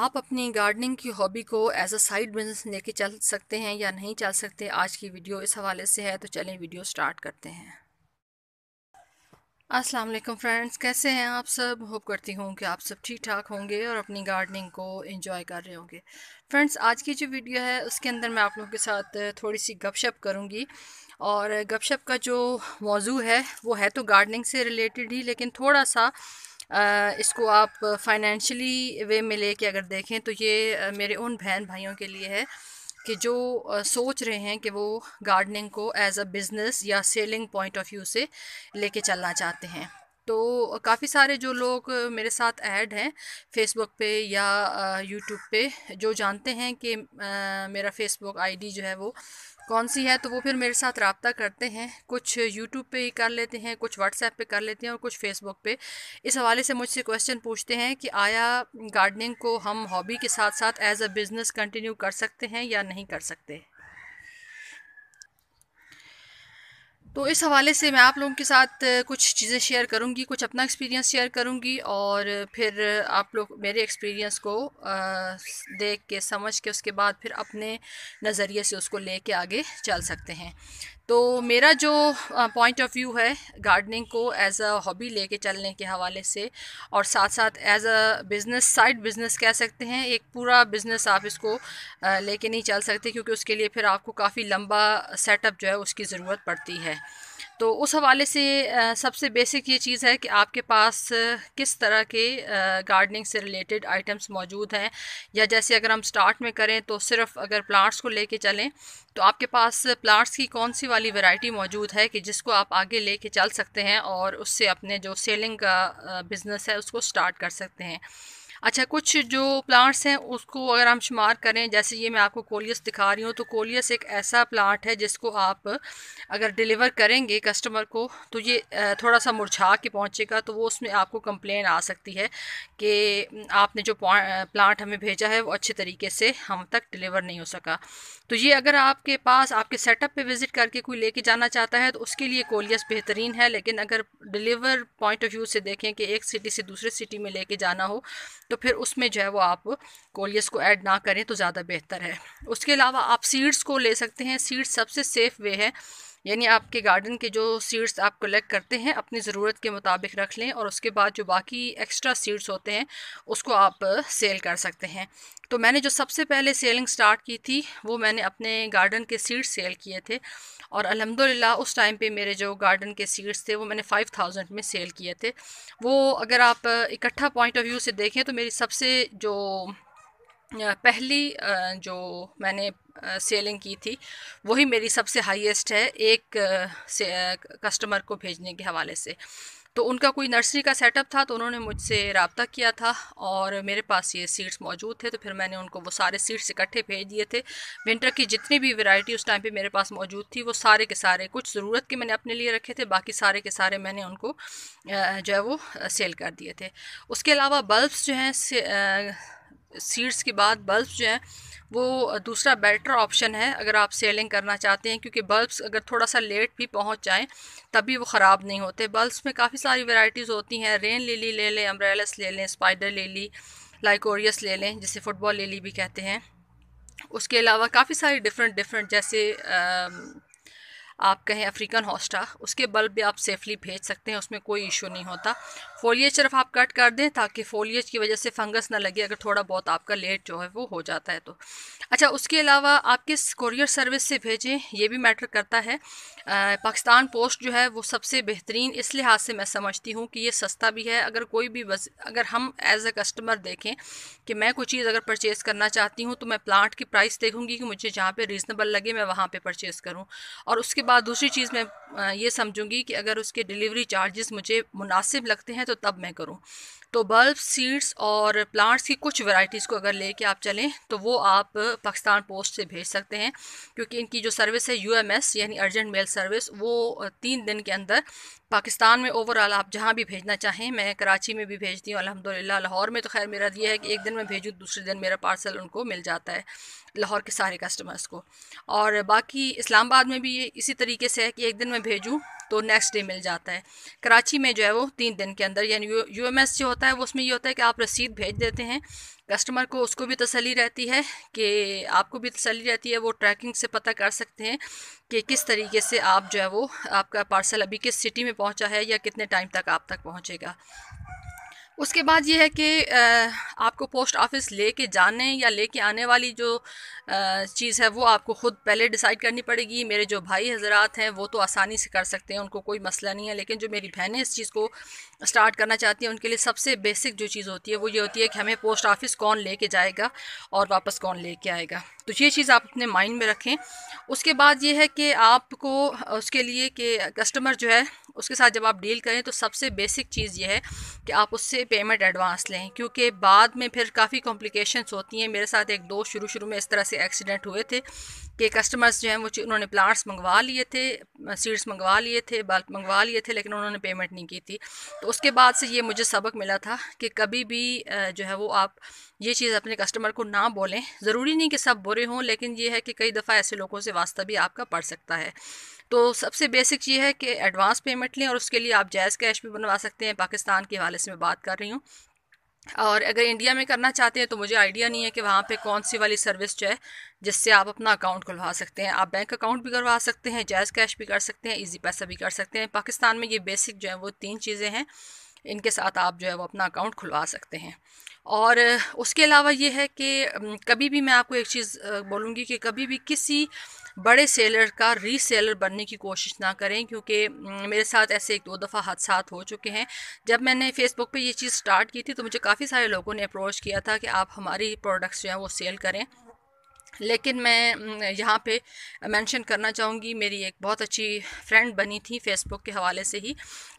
आप अपनी गार्डनिंग की हॉबी को एज अ साइड बिजनेस लेके चल सकते हैं या नहीं चल सकते आज की वीडियो इस हवाले से है तो चलें वीडियो स्टार्ट करते हैं अस्सलाम वालेकुम फ्रेंड्स कैसे हैं आप सब होप करती हूँ कि आप सब ठीक ठाक होंगे और अपनी गार्डनिंग को एंजॉय कर रहे होंगे फ्रेंड्स आज की जो वीडियो है उसके अंदर मैं आप लोगों के साथ थोड़ी सी गपशप करूँगी और गपशप का जो मौजू है वो है तो गार्डनिंग से रिलेटेड ही लेकिन थोड़ा सा इसको आप फाइनेंशियली वे में ले कर अगर देखें तो ये मेरे उन बहन भाइयों के लिए है कि जो सोच रहे हैं कि वो गार्डनिंग को एज अ बिज़नेस या सेलिंग पॉइंट ऑफ व्यू से लेके चलना चाहते हैं तो काफ़ी सारे जो लोग मेरे साथ ऐड हैं फेसबुक पे या यूट्यूब पे जो जानते हैं कि मेरा फेसबुक आईडी जो है वो कौन सी है तो वो फिर मेरे साथ रबता करते हैं कुछ यूट्यूब पे ही कर लेते हैं कुछ व्हाट्सएप पे कर लेते हैं और कुछ फेसबुक पे इस हवाले से मुझसे क्वेश्चन पूछते हैं कि आया गार्डनिंग को हम हॉबी के साथ साथ एज़ अ बिज़नेस कंटिन्यू कर सकते हैं या नहीं कर सकते तो इस हवाले से मैं आप लोगों के साथ कुछ चीज़ें शेयर करूंगी कुछ अपना एक्सपीरियंस शेयर करूंगी और फिर आप लोग मेरे एक्सपीरियंस को देख के समझ के उसके बाद फिर अपने नज़रिए से उसको ले आगे चल सकते हैं तो मेरा जो पॉइंट ऑफ व्यू है गार्डनिंग को एज अ हॉबी लेके चलने के हवाले से और साथ साथ as a business side business कह सकते हैं एक पूरा बिज़नेस आप इसको लेके नहीं चल सकते क्योंकि उसके लिए फिर आपको काफ़ी लंबा सेटअप जो है उसकी ज़रूरत पड़ती है तो उस हवाले से सबसे बेसिक ये चीज़ है कि आपके पास किस तरह के गार्डनिंग से रिलेटेड आइटम्स मौजूद हैं या जैसे अगर हम स्टार्ट में करें तो सिर्फ अगर प्लांट्स को लेके चलें तो आपके पास प्लांट्स की कौन सी वाली वैरायटी मौजूद है कि जिसको आप आगे लेके चल सकते हैं और उससे अपने जो सेलिंग का बिज़नेस है उसको स्टार्ट कर सकते हैं अच्छा कुछ जो प्लांट्स हैं उसको अगर हम शुमार करें जैसे ये मैं आपको कोलियस दिखा रही हूँ तो कोलियस एक ऐसा प्लांट है जिसको आप अगर डिलीवर करेंगे कस्टमर को तो ये थोड़ा सा मुरझा के पहुँचेगा तो वो उसमें आपको कंप्लेन आ सकती है कि आपने जो प्लांट हमें भेजा है वो अच्छे तरीके से हम तक डिलीवर नहीं हो सका तो ये अगर आपके पास आपके सेटअप पर विज़िट करके कोई लेके जाना चाहता है तो उसके लिए कोलियस बेहतरीन है लेकिन अगर डिलीवर पॉइंट ऑफ व्यू से देखें कि एक सिटी से दूसरे सिटी में लेके जाना हो तो फिर उसमें जो है वो आप कोलियस को ऐड ना करें तो ज़्यादा बेहतर है उसके अलावा आप सीड्स को ले सकते हैं सीड्स सबसे सेफ़ वे है यानी आपके गार्डन के जो सीड्स आप कलेक्ट करते हैं अपनी ज़रूरत के मुताबिक रख लें और उसके बाद जो बाकी एक्स्ट्रा सीड्स होते हैं उसको आप सेल कर सकते हैं तो मैंने जो सबसे पहले सेलिंग स्टार्ट की थी वो मैंने अपने गार्डन के सीड्स सेल किए थे और अलहमदिल्ला उस टाइम पे मेरे जो गार्डन के सीड्स थे वो मैंने फ़ाइव थाउजेंड में सेल किए थे वो अगर आप इकट्ठा पॉइंट ऑफ व्यू से देखें तो मेरी सबसे जो पहली जो मैंने सेलिंग की थी वही मेरी सबसे हाईएस्ट है एक कस्टमर को भेजने के हवाले से तो उनका कोई नर्सरी का सेटअप था तो उन्होंने मुझसे रबता किया था और मेरे पास ये सीड्स मौजूद थे तो फिर मैंने उनको वो सारे सीड्स इकट्ठे भेज दिए थे विंटर की जितनी भी वैरायटी उस टाइम पे मेरे पास मौजूद थी वो सारे के सारे कुछ ज़रूरत के मैंने अपने लिए रखे थे बाकी सारे के सारे मैंने उनको जो है वो सेल कर दिए थे उसके अलावा बल्ब्स जो हैं सीड्स के बाद बल्ब्स जो हैं वो दूसरा बेटर ऑप्शन है अगर आप सेलिंग करना चाहते हैं क्योंकि बल्ब्स अगर थोड़ा सा लेट भी पहुंच जाएं तभी वो ख़राब नहीं होते बल्ब्स में काफ़ी सारी वैरायटीज़ होती हैं रेन लिली ले लें अम्ब्रेलस ले लें स्पाइडर ले ली लाइकोरियस ले लें जिसे फ़ुटबॉल लेली भी कहते हैं उसके अलावा काफ़ी सारी डिफरेंट डिफरेंट जैसे आप कहें अफ्रीकन हॉस्टा उसके बल्ब भी आप सेफली भेज सकते हैं उसमें कोई इशू नहीं होता फोलियज सिर्फ आप कट कर दें ताकि फोलियज की वजह से फंगस ना लगे अगर थोड़ा बहुत आपका लेट जो है वो हो जाता है तो अच्छा उसके अलावा आप किस कोरियर सर्विस से भेजें ये भी मैटर करता है पाकिस्तान पोस्ट जो है वो सबसे बेहतरीन इस लिहाज से मैं समझती हूँ कि ये सस्ता भी है अगर कोई भी वज... अगर हम एज अ कस्टमर देखें कि मैं कोई चीज़ अगर परचेज़ करना चाहती हूँ तो मैं प्लांट की प्राइस देखूँगी कि मुझे जहाँ पर रीज़नेबल लगे मैं वहाँ पर परचेज़ करूँ और उसके बाद दूसरी चीज़ मैं ये समझूँगी कि अगर उसके डिलीवरी चार्जेस मुझे मुनासिब लगते हैं तो तो तब मैं करूँ तो बल्ब सीड्स और प्लांट्स की कुछ वैरायटीज़ को अगर लेके आप चलें तो वो आप पाकिस्तान पोस्ट से भेज सकते हैं क्योंकि इनकी जो सर्विस है यूएमएस यानी अर्जेंट मेल सर्विस वो तीन दिन के अंदर पाकिस्तान में ओवरऑल आप जहाँ भी भेजना चाहें मैं कराची में भी भेजती हूँ अलहमदिल्ला लाहौर में तो खैर मेरा ये है कि एक दिन मैं भेजूँ दूसरे दिन मेरा पार्सल उनको मिल जाता है लाहौर के सारे कस्टमर्स को और बाकी इस्लामाबाद में भी ये इसी तरीके से है कि एक दिन मैं भेजूँ तो नेक्स्ट डे मिल जाता है कराची में जो है वो तीन दिन के अंदर यानी यू एम एस जो होता है वो उसमें ये होता है कि आप रसीद भेज देते हैं कस्टमर को उसको भी तसली रहती है कि आपको भी तसली रहती है वो ट्रैकिंग से पता कर सकते हैं कि किस तरीके से आप जो है वो आपका पार्सल अभी किस सिटी में पहुंचा है या कितने टाइम तक आप तक पहुंचेगा उसके बाद ये है कि आपको पोस्ट ऑफिस ले के जाने या ले कर आने वाली जो चीज़ है वो आपको ख़ुद पहले डिसाइड करनी पड़ेगी मेरे जो भाई हजरात हैं वो तो आसानी से कर सकते हैं उनको कोई मसला नहीं है लेकिन जो मेरी बहनें इस चीज़ को स्टार्ट करना चाहती हैं उनके लिए सबसे बेसिक जो चीज़ होती है वो ये होती है कि हमें पोस्ट ऑफिस कौन ले कर जाएगा और वापस कौन ले कर आएगा तो ये चीज़ आप अपने माइंड में रखें उसके बाद ये है कि आपको उसके लिए कि कस्टमर जो है उसके साथ जब आप डील करें तो सबसे बेसिक चीज़ ये है कि आप उससे पेमेंट एडवांस लें क्योंकि बाद में फिर काफ़ी कॉम्प्लिकेशंस होती हैं मेरे साथ एक दो शुरू शुरू में इस तरह से एक्सीडेंट हुए थे कि कस्टमर्स जो हैं वो उन्होंने प्लांट्स मंगवा लिए थे सीड्स मंगवा लिए थे बल्ब मंगवा लिए थे लेकिन उन्होंने पेमेंट नहीं की थी तो उसके बाद से ये मुझे सबक मिला था कि कभी भी जो है वो आप ये चीज़ अपने कस्टमर को ना बोलें ज़रूरी नहीं कि सब बुरे हों लेकिन ये है कि कई दफ़ा ऐसे लोगों से वास्ता भी आपका पड़ सकता है तो सबसे बेसिक ये है कि एडवांस पेमेंट लें और उसके लिए आप जायज़ कैश भी बनवा सकते हैं पाकिस्तान के हवाले से मैं बात कर रही हूँ और अगर इंडिया में करना चाहते हैं तो मुझे आइडिया नहीं है कि वहाँ पे कौन सी वाली सर्विस जो है जिससे आप अपना अकाउंट खुलवा सकते हैं आप बैंक अकाउंट भी करवा सकते हैं जायज़ कैश भी कर सकते हैं इजी पैसा भी कर सकते हैं पाकिस्तान में ये बेसिक जो है वो तीन चीज़ें हैं इनके साथ आप जो है वो अपना अकाउंट खुलवा सकते हैं और उसके अलावा ये है कि कभी भी मैं आपको एक चीज़ बोलूँगी कि कभी भी किसी बड़े सेलर का री सेलर बनने की कोशिश ना करें क्योंकि मेरे साथ ऐसे एक दो दफ़ा हादसा हो चुके हैं जब मैंने फेसबुक पे ये चीज़ स्टार्ट की थी तो मुझे काफ़ी सारे लोगों ने अप्रोच किया था कि आप हमारी प्रोडक्ट्स जो हैं वो सेल करें लेकिन मैं यहाँ पे मेंशन करना चाहूँगी मेरी एक बहुत अच्छी फ्रेंड बनी थी फेसबुक के हवाले से ही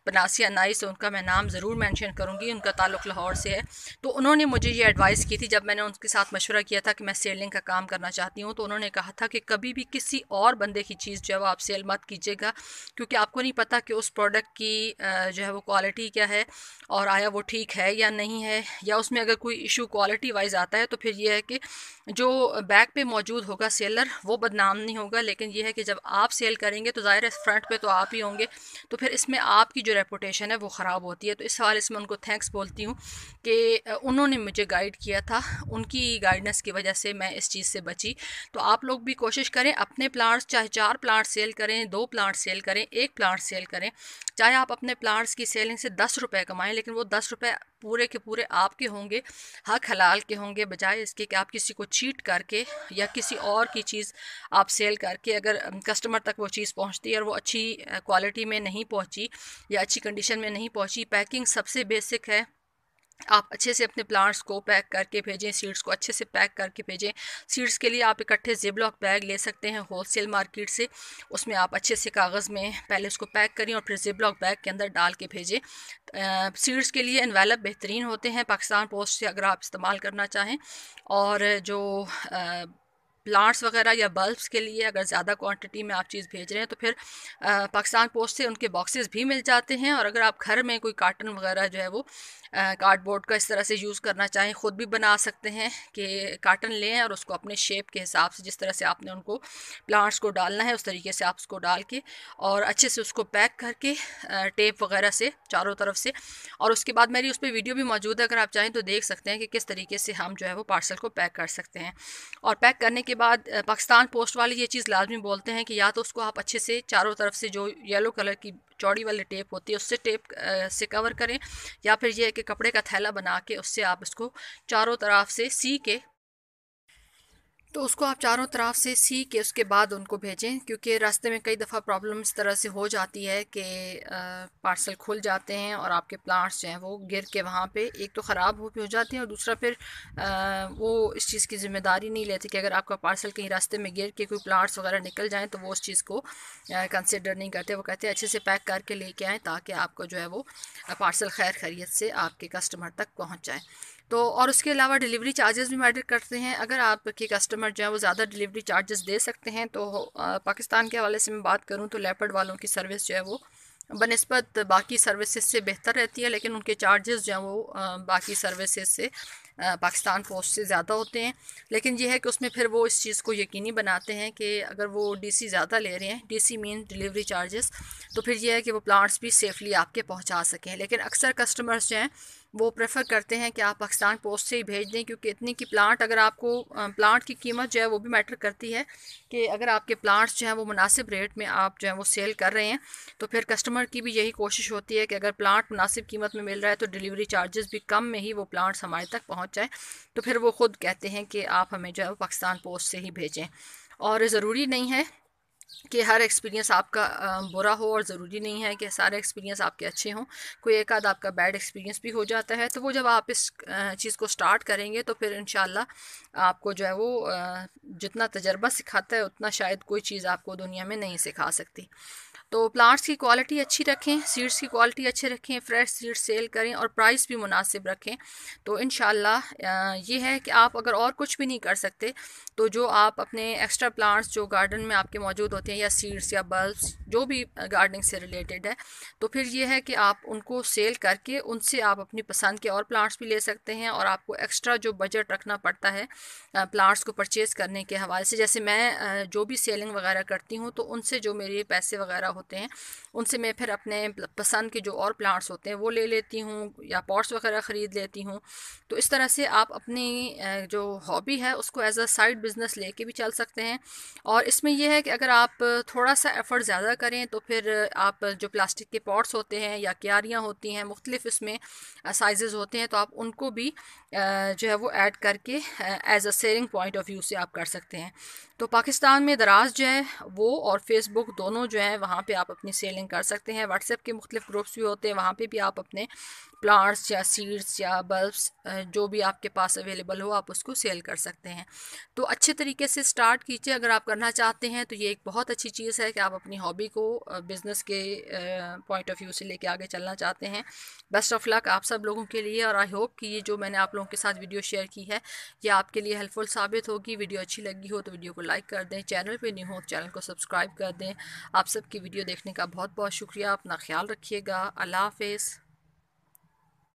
बनासिया नाइस उनका मैं नाम ज़रूर मेंशन करूँगी उनका ताल्लुक लाहौर से है तो उन्होंने मुझे ये एडवाइस की थी जब मैंने उनके साथ मशवरा किया था कि मैं सेलिंग का काम करना चाहती हूँ तो उन्होंने कहा था कि कभी भी किसी और बंदे की चीज़ जो है वो आप सेल मत कीजिएगा क्योंकि आपको नहीं पता कि उस प्रोडक्ट की जो है वो क्वालिटी क्या है और आया वो ठीक है या नहीं है या उसमें अगर कोई इशू क्वालिटी वाइज आता है तो फिर यह है कि जो बैक पे भी मौजूद होगा सेलर वो बदनाम नहीं होगा लेकिन ये है कि जब आप सेल करेंगे तो ज़ाहिर है फ्रंट पे तो आप ही होंगे तो फिर इसमें आपकी जो रेपोटेशन है वो ख़राब होती है तो इस हवाले से मैं उनको थैंक्स बोलती हूँ कि उन्होंने मुझे गाइड किया था उनकी गाइडेंस की वजह से मैं इस चीज़ से बची तो आप लोग भी कोशिश करें अपने प्लाट्स चाहे चार प्लांट सेल करें दो प्लांट सेल करें एक प्लांट सेल करें चाहे आप अपने प्लांट्स की सेलिंग से दस रुपये कमाएँ लेकिन वो दस रुपये पूरे के पूरे आपके होंगे हक हलाल के होंगे बजाय इसके कि आप किसी को चीट करके या किसी और की चीज़ आप सेल करके अगर कस्टमर तक वो चीज़ पहुँचती है और वो अच्छी क्वालिटी में नहीं पहुँची या अच्छी कंडीशन में नहीं पहुँची पैकिंग सबसे बेसिक है आप अच्छे से अपने प्लांट्स को पैक करके भेजें सीड्स को अच्छे से पैक करके भेजें सीड्स के लिए आप इकट्ठे लॉक बैग ले सकते हैं होलसेल मार्केट से उसमें आप अच्छे से कागज़ में पहले उसको पैक करें और फिर जिबलॉक बैग के अंदर डाल के भेजें सीड्स के लिए इन्वेलप बेहतरीन होते हैं पाकिस्तान पोस्ट से अगर आप इस्तेमाल करना चाहें और जो आ, प्लांट्स वगैरह या बल्ब्स के लिए अगर ज़्यादा क्वांटिटी में आप चीज़ भेज रहे हैं तो फिर पाकिस्तान पोस्ट से उनके बॉक्सेस भी मिल जाते हैं और अगर आप घर में कोई कार्टन वगैरह जो है वो कार्डबोर्ड का इस तरह से यूज़ करना चाहें ख़ुद भी बना सकते हैं कि कार्टन लें और उसको अपने शेप के हिसाब से जिस तरह से आपने उनको प्लांट्स को डालना है उस तरीके से आप उसको डाल के और अच्छे से उसको पैक करके टेप वगैरह से चारों तरफ से और उसके बाद मेरी उस पर वीडियो भी मौजूद है अगर आप चाहें तो देख सकते हैं कि किस तरीके से हम जो है वो पार्सल को पैक कर सकते हैं और पैक करने के उसके बाद पाकिस्तान पोस्ट वाले ये चीज़ लाजमी बोलते हैं कि या तो उसको आप अच्छे से चारों तरफ से जो येलो कलर की चौड़ी वाली टेप होती है उससे टेप से कवर करें या फिर यह कि कपड़े का थैला बना के उससे आप इसको चारों तरफ से सी के तो उसको आप चारों तरफ से सी के उसके बाद उनको भेजें क्योंकि रास्ते में कई दफ़ा प्रॉब्लम इस तरह से हो जाती है कि पार्सल खुल जाते हैं और आपके प्लांट्स जो हैं वो गिर के वहाँ पे एक तो ख़राब हो भी हो जाते हैं और दूसरा फिर आ, वो इस चीज़ की ज़िम्मेदारी नहीं लेते कि अगर आपका पार्सल कहीं रास्ते में गिर के कोई प्लांट्स वगैरह निकल जाएँ तो वो उस चीज़ को कंसिडर नहीं करते वो कहते अच्छे से पैक करके लेके आएँ ताकि आपको जो है वो पार्सल खैर खैरियत से आपके कस्टमर तक पहुँच जाए तो और उसके अलावा डिलीवरी चार्जेस भी मैटर करते हैं अगर आपके कस्टमर जो है वो ज़्यादा डिलीवरी चार्जेस दे सकते हैं तो पाकिस्तान के हवाले से मैं बात करूँ तो लेपर्ड वालों की सर्विस जो है वो बनस्बत बाकी सर्विसेज से बेहतर रहती है लेकिन उनके चार्जेस जो हैं वो बाकी सर्विसेज से पाकिस्तान पोस्ट से ज़्यादा होते हैं लेकिन यह है कि उसमें फिर वो इस चीज़ को यकीनी बनाते हैं कि अगर वो डीसी ज़्यादा ले रहे हैं डीसी मीन डिलीवरी चार्जेस तो फिर यह है कि वो प्लांट्स भी सेफली आपके पहुंचा सकें लेकिन अक्सर कस्टमर्स जो हैं वो प्रेफर करते हैं कि आप पाकिस्तान पोस्ट से ही भेज दें क्योंकि इतनी की प्लांट अगर आपको प्लांट की कीमत जो है वो भी मैटर करती है कि अगर आपके प्लांट्स जो हैं वो मुनासिब रेट में आप जो है वो सेल कर रहे हैं तो फिर कस्टमर की भी यही कोशिश होती है कि अगर प्लांट मुनासिब कीमत में मिल रहा है तो डिलीवरी चार्जेस भी कम में ही वो प्लांट्स हमारे तक पहुँच जाए तो फिर वो खुद कहते हैं कि आप हमें जो है वो पाकिस्तान पोस्ट से ही भेजें और ज़रूरी नहीं है कि हर एक्सपीरियंस आपका बुरा हो और ज़रूरी नहीं है कि सारे एक्सपीरियंस आपके अच्छे हों कोई एक आध आपका बैड एक्सपीरियंस भी हो जाता है तो वो जब आप इस चीज़ को स्टार्ट करेंगे तो फिर इन आपको जो है वो जितना तजर्बा सिखाता है उतना शायद कोई चीज़ आपको दुनिया में नहीं सिखा सकती तो प्लांट्स की क्वालिटी अच्छी रखें सीड्स की क्वालिटी अच्छी रखें फ्रेश सीड्स सेल करें और प्राइस भी मुनासिब रखें तो इन ये है कि आप अगर और कुछ भी नहीं कर सकते तो जो आप अपने एक्स्ट्रा प्लांट्स जो गार्डन में आपके मौजूद होते हैं या सीड्स या बल्ब्स जो भी गार्डनिंग से रिलेटेड है तो फिर ये है कि आप उनको सेल करके उनसे आप अपनी पसंद के और प्लांट्स भी ले सकते हैं और आपको एक्स्ट्रा जो बजट रखना पड़ता है प्लांट्स को परचेज़ करने के हवाले से जैसे मैं जो भी सेलिंग वगैरह करती हूँ तो उनसे जो मेरे पैसे वगैरह होते हैं उनसे मैं फिर अपने पसंद के जो और प्लांट्स होते हैं वो ले लेती हूँ या पॉट्स वगैरह ख़रीद लेती हूँ तो इस तरह से आप अपनी जो हॉबी है उसको एज अ साइड बिज़नेस लेके भी चल सकते हैं और इसमें यह है कि अगर आप थोड़ा सा एफ़र्ट ज़्यादा करें तो फिर आप जो प्लास्टिक के पॉट्स होते हैं या क्यारियाँ होती हैं मुख्तलिफ इसमें साइज़ होते हैं तो आप उनको भी जो है वो ऐड करके as a selling point of view से आप कर सकते हैं तो पाकिस्तान में दराज जो है वो और फेसबुक दोनों जो है वहाँ पर पे आप अपनी सेलिंग कर सकते हैं व्हाट्सएप के मुख्तलिफ ग्रुप्स भी होते हैं वहाँ पर भी आप अपने प्लांट्स या सीड्स या बल्ब्स जो भी आपके पास अवेलेबल हो आप उसको सेल कर सकते हैं तो अच्छे तरीके से स्टार्ट कीजिए अगर आप करना चाहते हैं तो ये एक बहुत अच्छी चीज़ है कि आप अपनी हॉबी को बिज़नेस के पॉइंट ऑफ व्यू से लेके आगे चलना चाहते हैं बेस्ट ऑफ लक आप सब लोगों के लिए और आई होप कि ये जो मैंने आप लोगों के साथ वीडियो शेयर की है ये आपके लिए हेल्पफुल साबित होगी वीडियो अच्छी लगी हो तो वीडियो को लाइक कर दें चैनल पर नहीं हो तो चैनल को सब्सक्राइब कर दें आप सबकी वीडियो देखने का बहुत बहुत शुक्रिया अपना ख्याल रखिएगा अल्लाह हाफिज़